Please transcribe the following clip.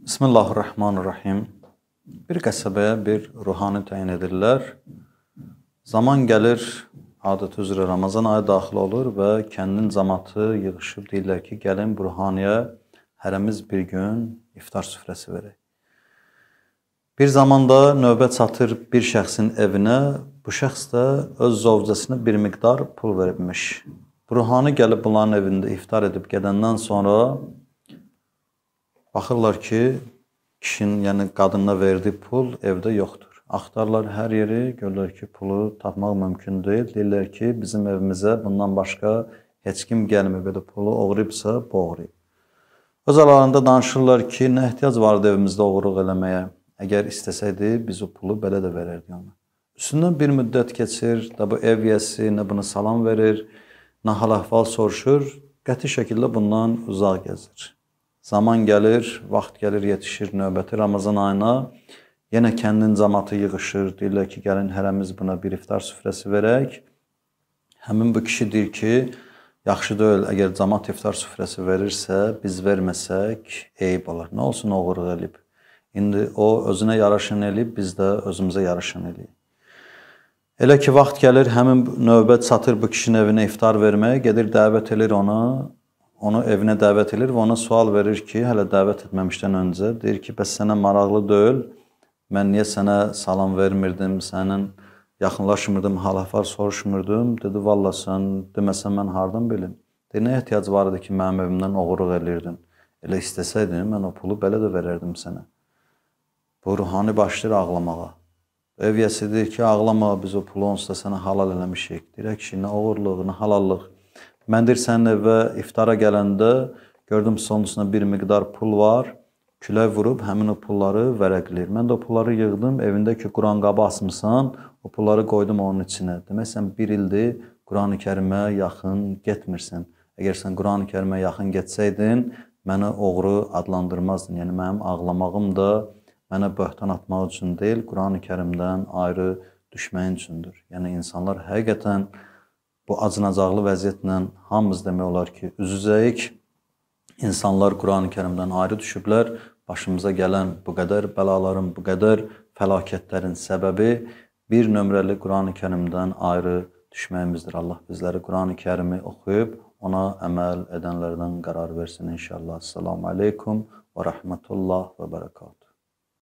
Bismillahirrahmanirrahim. Bir qəsəbəyə bir ruhani təyin edirlər. Zaman gəlir, adət üzrə Ramazan ayı daxil olur və kəndin cəmaatı yığılıb deyirlər ki, gəlin bu ruhaniyə hərəmiz bir gün iftar süfrəsi verək. Bir zamanda növbə çatır bir şəxsin evinə, bu şəxs də öz zövcəsinə bir miqdar pul veribmiş. Ruhani gəlib bunların evində iftar edib gedəndən sonra Baxırlar ki, kişinin, yəni qadına verdiyi pul evdə yoxdur. Axtarlar hər yeri, görürlər ki, pulu tapmaq mümkün deyil. Deyirlər ki, bizim evimizə bundan başqa heç kim gəlmir. Belə pulu oğribsə, boğrib. Öz aralarında danışırlar ki, nə ehtiyac vardı evimizdə oğurluq eləməyə? Əgər istəsəydi, biz o pulu belə də verərdik ona. Üstündən bir müddət keçir, da bu ev yəsi nə buna salam verir, nə hal-əhval soruşur, qəti şəkildə bundan uzaq gəzir. Zaman gəlir, vaxt gəlir, yetişir növbəti Ramazan ayına. Yenə kəndin cəmaatı yığılır. Deyirlər ki, gəlin hərəmiz buna bir iftar süfrəsi verək. Həmin bu kişi deyir ki, yaxşı deyil, əgər cəmaat iftar süfrəsi verirsə, biz verməsək eyib olar. Nə olsun oğurluq elib. İndi o özünə yaraşan elib, biz də özümüzə yaraşan elib. Elə ki vaxt gəlir, həmin növbət çatır bu kişinin evinə iftar verməyə, gedir dəvət elir onu onu evinə dəvət edir və ona sual verir ki, hələ dəvət etməmişdən öncə deyir ki, bəs sənə maraqlı deyil. Mən niyə sənə salam vermirdim, sənin yaxınlaşmırdım, hal-əhval soruşmurdum. Dedi, "Vallah sən deməsən mən hardan bilim?" Deyir, "Nə ehtiyac var idi ki, mənim evimdən oğurluq eləyirdin? Elə istəsəydin, mən o pulu belə də verərdim sənə." Bu ruhani başlayır ağlamağa. Ev yəsidir ki, ağlama, biz o pulu onsuz da sənə halal eləmişik. Deyir, "Kişi, nə oğurluq, nə halallıq?" Mən deyir sənin evə iftara gələndə gördüm sonusuna bir miqdar pul var. Külək vurub həmin o pulları vərəqləyir. Mən də o pulları yığdım, evindəki Quran qabı asmısan, o pulları qoydum onun içinə. Demək sən 1 ildir Qurani-Kərimə yaxın getmirsən. Əgər sən Qurani-Kərimə yaxın getsəydin, məni oğru adlandırmazdın. Yəni mənim ağlamağım da mənə böhtan atmaq üçün deyil, Qurani-Kərimdən ayrı düşməyin üçündür. Yəni insanlar həqiqətən bu acınacaqlı vəziyyətlə hamımız demək olar ki, üz-üzəyik. İnsanlar Qurani-Kərimdən ayrı düşüblər. Başımıza gələn bu qədər bəlaların, bu qədər fəlakətlərin səbəbi bir nömrəli Qurani-Kərimdən ayrı düşməyimizdir. Allah bizləri Qurani-Kərimi oxuyub ona əməl edənlərdən qərar versin inşallah. Assalamu alaykum və rahmetullah və bərəkatuh.